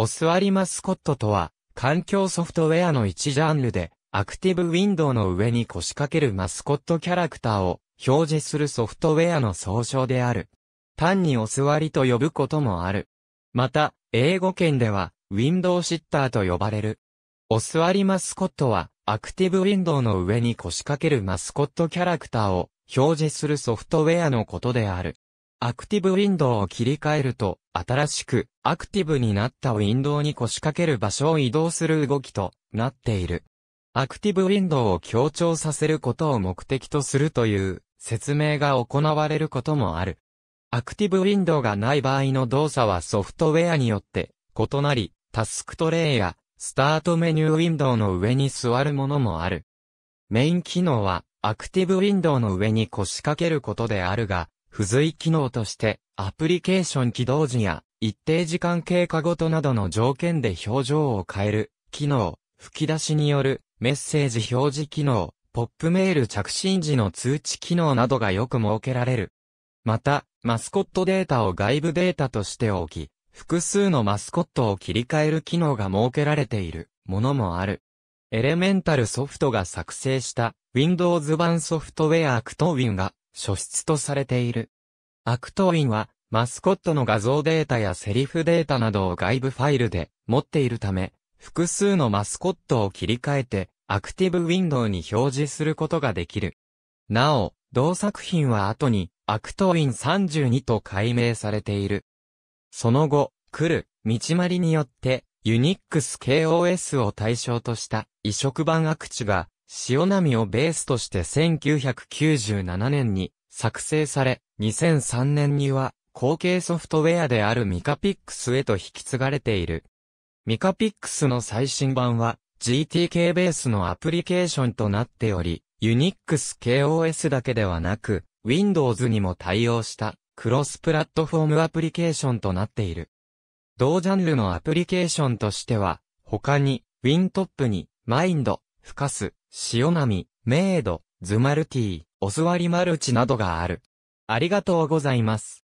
お座りマスコットとは、環境ソフトウェアの一ジャンルで、アクティブウィンドウの上に腰掛けるマスコットキャラクターを表示するソフトウェアの総称である。単にお座りと呼ぶこともある。また、英語圏では、ウィンドウシッターと呼ばれる。お座りマスコットは、アクティブウィンドウの上に腰掛けるマスコットキャラクターを表示するソフトウェアのことである。アクティブウィンドウを切り替えると、新しくアクティブになったウィンドウに腰掛ける場所を移動する動きとなっている。アクティブウィンドウを強調させることを目的とするという説明が行われることもある。アクティブウィンドウがない場合の動作はソフトウェアによって異なり、タスクトレイやスタートメニューウィンドウの上に座るものもある。メイン機能はアクティブウィンドウの上に腰掛けることであるが、付随機能として、アプリケーション起動時や、一定時間経過ごとなどの条件で表情を変える、機能、吹き出しによる、メッセージ表示機能、ポップメール着信時の通知機能などがよく設けられる。また、マスコットデータを外部データとして置き、複数のマスコットを切り替える機能が設けられているものもある。エレメンタルソフトが作成した Windows 版ソフトウェアアクトウィンが書出とされている。アクトインは、マスコットの画像データやセリフデータなどを外部ファイルで持っているため、複数のマスコットを切り替えて、アクティブウィンドウに表示することができる。なお、同作品は後に、アクトイン32と改名されている。その後、来る、道まりによって、ユニックス KOS を対象とした移植版アクチュが塩波をベースとして1997年に作成され、2003年には後継ソフトウェアであるミカピックスへと引き継がれている。ミカピックスの最新版は GTK ベースのアプリケーションとなっており、Unix KOS だけではなく、Windows にも対応したクロスプラットフォームアプリケーションとなっている。同ジャンルのアプリケーションとしては、他に WinTop に Mind、ふかす、塩波、メイド、ズマルティオおワリマルチなどがある。ありがとうございます。